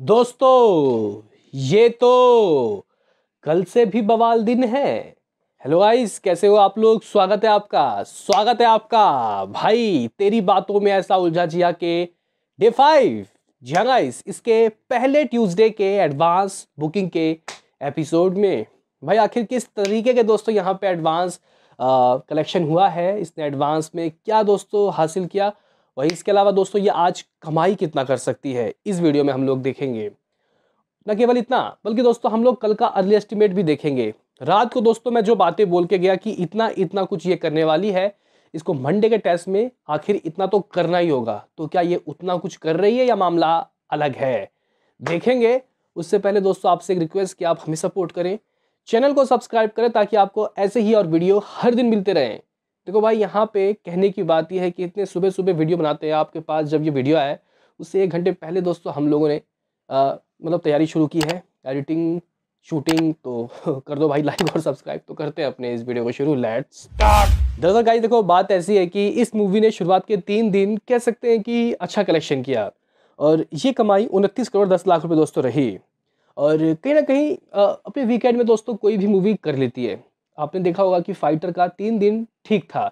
दोस्तों ये तो कल से भी बवाल दिन है हेलो गाइस कैसे हो आप लोग स्वागत है आपका स्वागत है आपका भाई तेरी बातों में ऐसा उलझा जिया के डे फाइव जी हाँ गाइस इसके पहले ट्यूसडे के एडवांस बुकिंग के एपिसोड में भाई आखिर किस तरीके के दोस्तों यहाँ पे एडवांस कलेक्शन हुआ है इसने एडवांस में क्या दोस्तों हासिल किया वहीं इसके अलावा दोस्तों ये आज कमाई कितना कर सकती है इस वीडियो में हम लोग देखेंगे न केवल इतना बल्कि दोस्तों हम लोग कल का अर्ली एस्टिमेट भी देखेंगे रात को दोस्तों मैं जो बातें बोल के गया कि इतना इतना कुछ ये करने वाली है इसको मंडे के टेस्ट में आखिर इतना तो करना ही होगा तो क्या ये उतना कुछ कर रही है या मामला अलग है देखेंगे उससे पहले दोस्तों आपसे एक रिक्वेस्ट कि आप हमें सपोर्ट करें चैनल को सब्सक्राइब करें ताकि आपको ऐसे ही और वीडियो हर दिन मिलते रहें देखो भाई यहाँ पे कहने की बात यह है कि इतने सुबह सुबह वीडियो बनाते हैं आपके पास जब ये वीडियो आया उससे एक घंटे पहले दोस्तों हम लोगों ने मतलब तैयारी शुरू की है एडिटिंग शूटिंग तो कर दो भाई लाइक और सब्सक्राइब तो करते हैं अपने इस वीडियो को शुरू लेट स्टार्ट दरअसल गाइस देखो बात ऐसी है कि इस मूवी ने शुरुआत के तीन दिन कह सकते हैं कि अच्छा कलेक्शन किया और ये कमाई उनतीस करोड़ दस लाख रुपए दोस्तों रही और कहीं ना कहीं अपने वीकेंड में दोस्तों कोई भी मूवी कर लेती है आपने देखा होगा कि फाइटर का तीन दिन ठीक था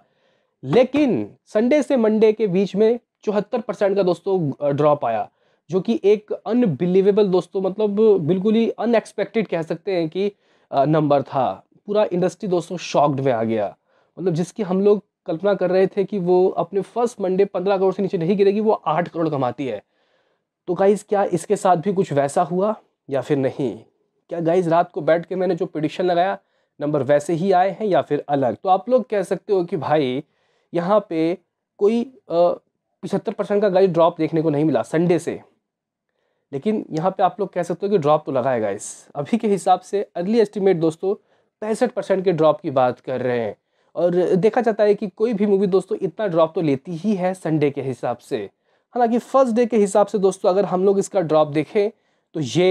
लेकिन संडे से मंडे के बीच में चौहत्तर परसेंट का दोस्तों ड्रॉप आया जो कि एक अनबिलीवेबल दोस्तों मतलब बिल्कुल ही अनएक्सपेक्टेड कह सकते हैं कि नंबर था पूरा इंडस्ट्री दोस्तों शॉक्ड में आ गया मतलब जिसकी हम लोग कल्पना कर रहे थे कि वो अपने फर्स्ट मंडे पंद्रह करोड़ से नीचे नहीं गिरेगी वो आठ करोड़ कमाती है तो गाइज़ क्या इसके साथ भी कुछ वैसा हुआ या फिर नहीं क्या गाइज़ रात को बैठ के मैंने जो प्रडिक्शन लगाया नंबर वैसे ही आए हैं या फिर अलग तो आप लोग कह सकते हो कि भाई यहाँ पे कोई पिछहत्तर परसेंट का गाइस ड्रॉप देखने को नहीं मिला संडे से लेकिन यहाँ पे आप लोग कह सकते हो कि ड्रॉप तो लगाएगा इस अभी के हिसाब से अर्ली एस्टिमेट दोस्तों पैंसठ परसेंट के ड्रॉप की बात कर रहे हैं और देखा जाता है कि कोई भी मूवी दोस्तों इतना ड्रॉप तो लेती ही है संडे के हिसाब से हालांकि फर्स्ट डे के हिसाब से दोस्तों अगर हम लोग इसका ड्रॉप देखें तो ये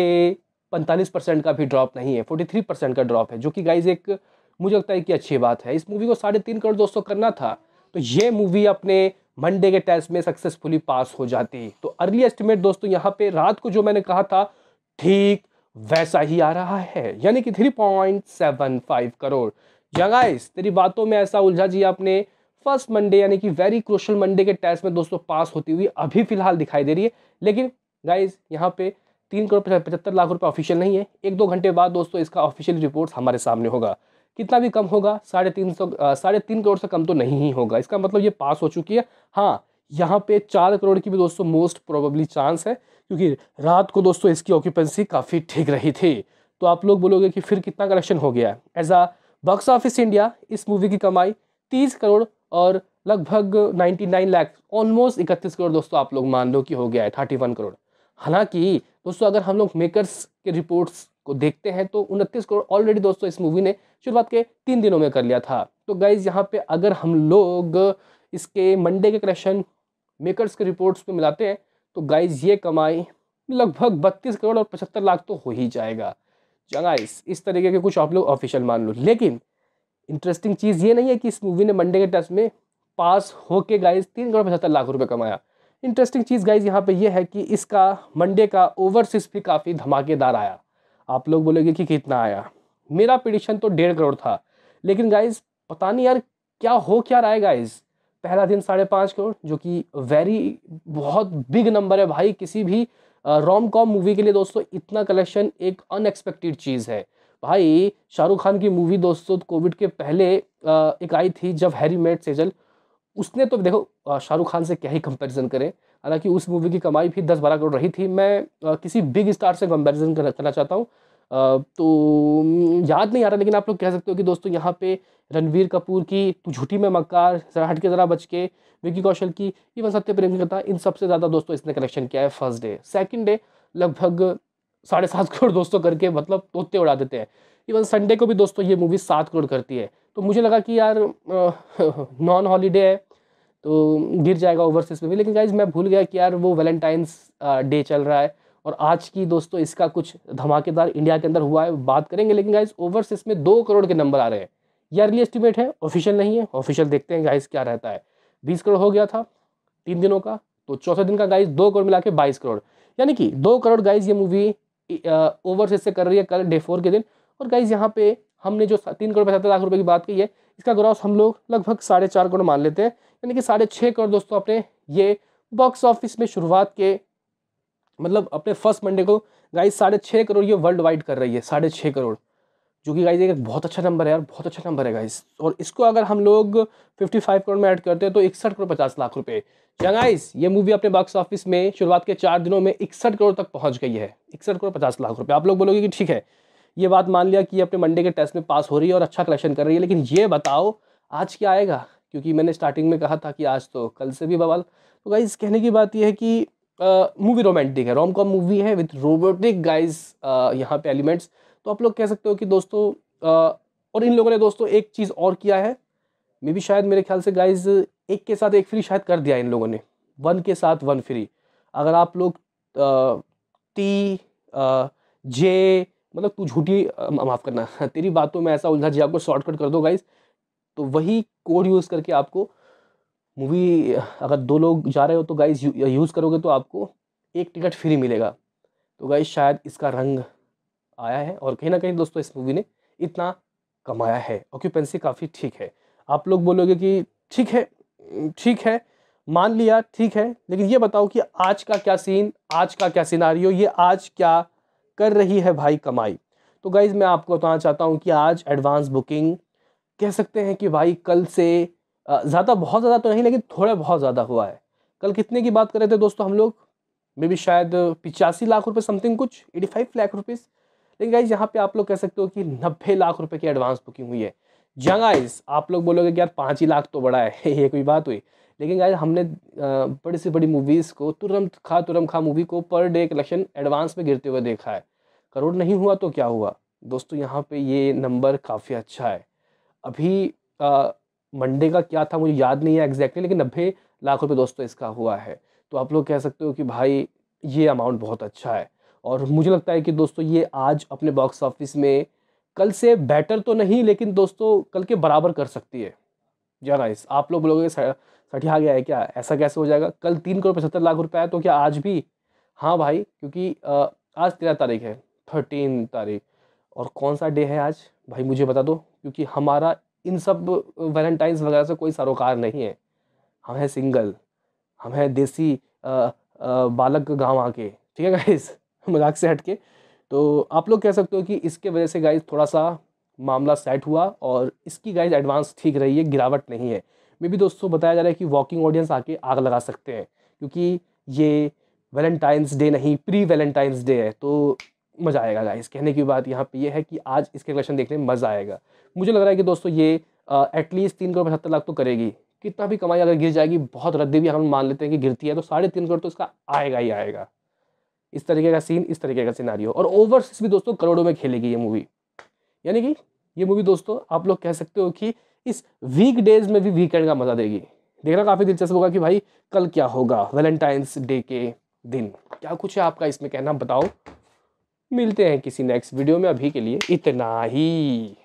पैंतालीस परसेंट का भी ड्रॉप नहीं है फोर्टी थ्री परसेंट का ड्रॉप है जो कि गाइज एक मुझे लगता है कि अच्छी बात है इस मूवी को साढ़े तीन करोड़ दोस्तों करना था तो ये मूवी अपने मंडे के टेस्ट में सक्सेसफुली पास हो जाती तो अर्ली एस्टिमेट दोस्तों यहाँ पे रात को जो मैंने कहा था ठीक वैसा ही आ रहा है यानी कि three point seven five crore जगाइस तेरी बातों में ऐसा उलझा जी आपने फर्स्ट मंडे यानी कि वेरी क्रोशल मंडे के टेस्ट में दोस्तों पास होती हुई अभी फिलहाल दिखाई दे रही है लेकिन गाइज यहाँ पे तीन करोड़ पचहत्तर लाख रुपये ऑफिशियल नहीं है एक दो घंटे बाद दोस्तों इसका ऑफिशियल रिपोर्ट हमारे सामने होगा कितना भी कम होगा साढ़े तीन सौ साढ़े तीन करोड़ से कम तो नहीं ही होगा इसका मतलब ये पास हो चुकी है हाँ यहाँ पे चार करोड़ की भी दोस्तों मोस्ट प्रोबेबली चांस है क्योंकि रात को दोस्तों इसकी ऑक्यूपेंसी काफ़ी ठीक रही थी तो आप लोग बोलोगे कि फिर कितना कलेक्शन हो गया as a box office India इस मूवी की कमाई तीस करोड़ और लगभग नाइन्टी नाइन लाख ऑलमोस्ट इकतीस करोड़ दोस्तों आप लोग मान लो कि हो गया है थर्टी वन करोड़ हालांकि दोस्तों अगर हम लोग मेकर्स के रिपोर्ट्स को देखते हैं तो उनतीस करोड़ ऑलरेडी दोस्तों इस मूवी ने शुरुआत के तीन दिनों में कर लिया था तो गाइज यहाँ पे अगर हम लोग इसके मंडे के कलेक्शन मेकर्स के रिपोर्ट्स को मिलाते हैं तो गाइज ये कमाई लगभग बत्तीस करोड़ और पचहत्तर लाख तो हो ही जाएगा गाइस इस तरीके के कुछ आप लोग ऑफिशियल मान लो लेकिन इंटरेस्टिंग चीज़ ये नहीं है कि इस मूवी ने मंडे के टेस्ट में पास होके गाइस तीन करोड़ पचहत्तर लाख रुपए कमाया इंटरेस्टिंग चीज़ गाइज यहाँ पे ये है कि इसका मंडे का ओवरसीज भी काफ़ी धमाकेदार आया आप लोग बोलोगे कि कितना आया मेरा प्रिडिक्शन तो डेढ़ करोड़ था लेकिन गाइज पता नहीं यार क्या हो क्या रहा है गाइज पहला दिन साढ़े पाँच करोड़ जो कि वेरी बहुत बिग नंबर है भाई किसी भी रॉम कॉम मूवी के लिए दोस्तों इतना कलेक्शन एक अनएक्सपेक्टेड चीज़ है भाई शाहरुख खान की मूवी दोस्तों कोविड के पहले एक आई थी जब हैरी मेट सेजल उसने तो देखो शाहरुख खान से क्या ही कंपैरिजन करें हालांकि उस मूवी की कमाई भी दस बारह करोड़ रही थी मैं किसी बिग स्टार से कंपैरिजन करना चाहता हूँ तो याद नहीं आ रहा लेकिन आप लोग कह सकते हो कि दोस्तों यहाँ पे रणवीर कपूर की तू झूठी में मक्कार जरा हट के ज़रा बच के विकी कौशल की इवन सत्य प्रेम करता कथा इन सबसे ज़्यादा दोस्तों इसने कलेक्शन किया है फर्स्ट डे सेकेंड डे लगभग साढ़े सात करोड़ दोस्तों करके मतलब तोते उड़ा देते हैं इवन संडे को भी दोस्तों ये मूवी सात करोड़ करती है तो मुझे लगा कि यार नॉन हॉलीडे है तो गिर जाएगा ओवरसीज में भी लेकिन गाइज मैं भूल गया कि यार वो वैलेंटाइंस डे चल रहा है और आज की दोस्तों इसका कुछ धमाकेदार इंडिया के अंदर हुआ है बात करेंगे लेकिन गाइज ओवरसीज में दो करोड़ के नंबर आ रहे हैं ये अर्ली एस्टिमेट है ऑफिशियल नहीं है ऑफिशियल देखते हैं गाइज क्या रहता है बीस करोड़ हो गया था तीन दिनों का तो चौथे दिन का गाइज दो करोड़ मिला के बाईस करोड़ यानी कि दो करोड़ गाइज ये मूवी ओवरसीज से कर रही है कल डे फोर के दिन और गाइज यहाँ पे हमने जो तीन करोड़ पचहत्तर लाख रुपए की बात की है इसका ग्रॉस हम लोग लगभग साढ़े चार करोड़ मान लेते हैं यानी कि साढ़े छः करोड़ दोस्तों अपने ये बॉक्स ऑफिस में शुरुआत के मतलब अपने फर्स्ट मंडे को गाइस साढ़े छः करोड़ ये वर्ल्ड वाइड कर रही है साढ़े छः करोड़ जो कि गाइज एक बहुत अच्छा नंबर है यार बहुत अच्छा नंबर है गाइज और इसको अगर हम लोग फिफ्टी फाइव करोड़ में ऐड करते हैं तो इकसठ करोड़ पचास लाख रुपये गाइज ये मूवी अपने बॉक्स ऑफिस में शुरुआत के चार दिनों में इकसठ करोड़ तक पहुँच गई है इकसठ करोड़ पचास लाख रुपये आप लोग बोलोगे कि ठीक है ये बात मान लिया कि अपने मंडे के टेस्ट में पास हो रही है और अच्छा कलेक्शन कर रही है लेकिन ये बताओ आज क्या आएगा क्योंकि मैंने स्टार्टिंग में कहा था कि आज तो कल से भी बवाल तो गाइज कहने की बात यह है कि मूवी रोमांटिक है रोम कॉम मूवी है विथ रोबोटिक गाइज यहाँ पे एलिमेंट्स तो आप लोग कह सकते हो कि दोस्तों और इन लोगों ने दोस्तों एक चीज़ और किया है मे भी शायद मेरे ख्याल से गाइज एक के साथ एक फ्री शायद कर दिया इन लोगों ने वन के साथ वन फ्री अगर आप लोग टी जे मतलब तू झूठी माफ़ करना तेरी बातों में ऐसा उलझा जी आपको शॉर्टकट कर दो गाइज तो वही कोड यूज़ करके आपको मूवी अगर दो लोग जा रहे हो तो गाइज यू, यूज़ करोगे तो आपको एक टिकट फ्री मिलेगा तो गाइज शायद इसका रंग आया है और कहीं ना कहीं दोस्तों इस मूवी ने इतना कमाया है ऑक्यूपेंसी काफ़ी ठीक है आप लोग बोलोगे कि ठीक है ठीक है मान लिया ठीक है लेकिन ये बताओ कि आज का क्या सीन आज का क्या सीनारियो ये आज क्या कर रही है भाई कमाई तो गाइज़ मैं आपको बताना चाहता हूँ कि आज एडवांस बुकिंग कह सकते हैं कि भाई कल से ज़्यादा बहुत ज़्यादा तो नहीं लेकिन थोड़ा बहुत ज़्यादा हुआ है कल कितने की बात कर रहे थे दोस्तों हम लोग मे बी शायद पिचासी लाख रुपए समथिंग कुछ एटी फाइव लाख रुपीज़ लेकिन गाइज यहाँ पे आप लोग कह सकते हो कि नब्बे लाख रुपए की एडवांस बुकिंग हुई है जहाँ गाइज आप लोग बोलोगे कि यार पाँच ही लाख तो बड़ा है ये कोई बात हुई लेकिन गाइज हमने बड़ी से बड़ी मूवीज़ को तुरम खा तुरम खा मूवी को पर डे कलेक्शन एडवांस में गिरते हुए देखा है करोड़ नहीं हुआ तो क्या हुआ दोस्तों यहाँ पे ये नंबर काफ़ी अच्छा है अभी मंडे का क्या था मुझे याद नहीं है एग्जैक्टली लेकिन नब्बे लाख रुपये दोस्तों इसका हुआ है तो आप लोग कह सकते हो कि भाई ये अमाउंट बहुत अच्छा है और मुझे लगता है कि दोस्तों ये आज अपने बॉक्स ऑफिस में कल से बेटर तो नहीं लेकिन दोस्तों कल के बराबर कर सकती है जाना इस आप लोग बोलोगे सठिया गया है क्या ऐसा कैसे हो जाएगा कल तीन करोड़ पचहत्तर लाख रुपया है तो क्या आज भी हाँ भाई क्योंकि आज तेरह तारीख है थर्टीन तारीख और कौन सा डे है आज भाई मुझे बता दो क्योंकि हमारा इन सब वैलेंटाइंस वगैरह से कोई सरोकार नहीं है हम हैं सिंगल हम हैं देसी आ, आ, बालक गांव आके ठीक है गाइस मजाक से हट के तो आप लोग कह सकते हो कि इसके वजह से गाइस थोड़ा सा मामला सेट हुआ और इसकी गाइस एडवांस ठीक रही है गिरावट नहीं है मे भी दोस्तों बताया जा रहा है कि वॉकिंग ऑडियंस आके आग लगा सकते हैं क्योंकि ये वैलेंटाइंस डे नहीं प्री वैलेंटाइंस डे है तो मज़ा आएगा गाइस कहने की बात यहाँ पे ये है कि आज इसके कलेक्शन देखने में मज़ा आएगा मुझे लग रहा है कि दोस्तों ये एटलीस्ट तीन करोड़ पचहत्तर लाख तो करेगी कितना भी कमाई अगर गिर जाएगी बहुत रद्दी भी हम मान लेते हैं कि गिरती है तो साढ़े तीन करोड़ तो इसका आएगा ही आएगा इस तरीके का सीन इस तरीके का सीनारी और ओवरसीज भी दोस्तों करोड़ों में खेलेगी ये मूवी यानी कि ये मूवी दोस्तों आप लोग कह सकते हो कि इस वीक डेज में भी वीकेंड का मज़ा देगी देखना काफ़ी दिलचस्प होगा कि भाई कल क्या होगा वैलेंटाइंस डे के दिन क्या कुछ है आपका इसमें कहना बताओ मिलते हैं किसी नेक्स्ट वीडियो में अभी के लिए इतना ही